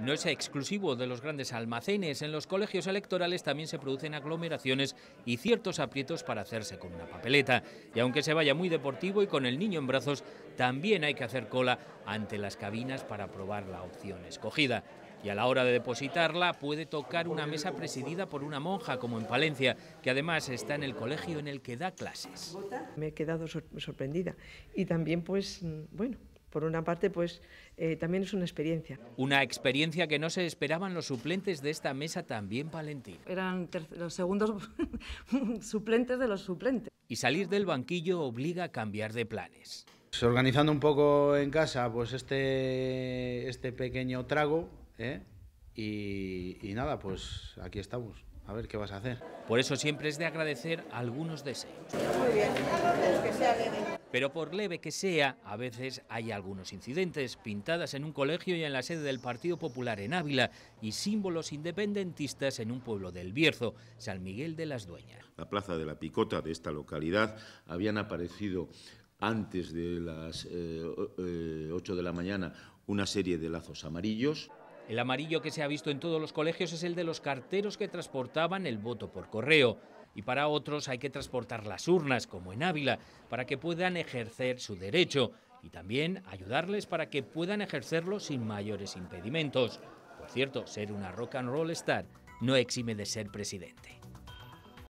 no es exclusivo de los grandes almacenes. En los colegios electorales también se producen aglomeraciones y ciertos aprietos para hacerse con una papeleta. Y aunque se vaya muy deportivo y con el niño en brazos, también hay que hacer cola ante las cabinas para probar la opción escogida y a la hora de depositarla puede tocar una mesa presidida por una monja, como en Palencia, que además está en el colegio en el que da clases. Me he quedado sorprendida y también pues, mm, bueno, por una parte, pues eh, también es una experiencia. Una experiencia que no se esperaban los suplentes de esta mesa también, Valentín. Eran los segundos suplentes de los suplentes. Y salir del banquillo obliga a cambiar de planes. Organizando un poco en casa, pues este, este pequeño trago, ¿eh? y, y nada, pues aquí estamos. A ver qué vas a hacer. Por eso siempre es de agradecer algunos deseos. Muy bien. Pero por leve que sea, a veces hay algunos incidentes, pintadas en un colegio y en la sede del Partido Popular en Ávila y símbolos independentistas en un pueblo del Bierzo, San Miguel de las Dueñas. La plaza de la Picota de esta localidad habían aparecido antes de las 8 eh, eh, de la mañana una serie de lazos amarillos. El amarillo que se ha visto en todos los colegios es el de los carteros que transportaban el voto por correo y para otros hay que transportar las urnas, como en Ávila, para que puedan ejercer su derecho y también ayudarles para que puedan ejercerlo sin mayores impedimentos. Por cierto, ser una rock and roll star no exime de ser presidente.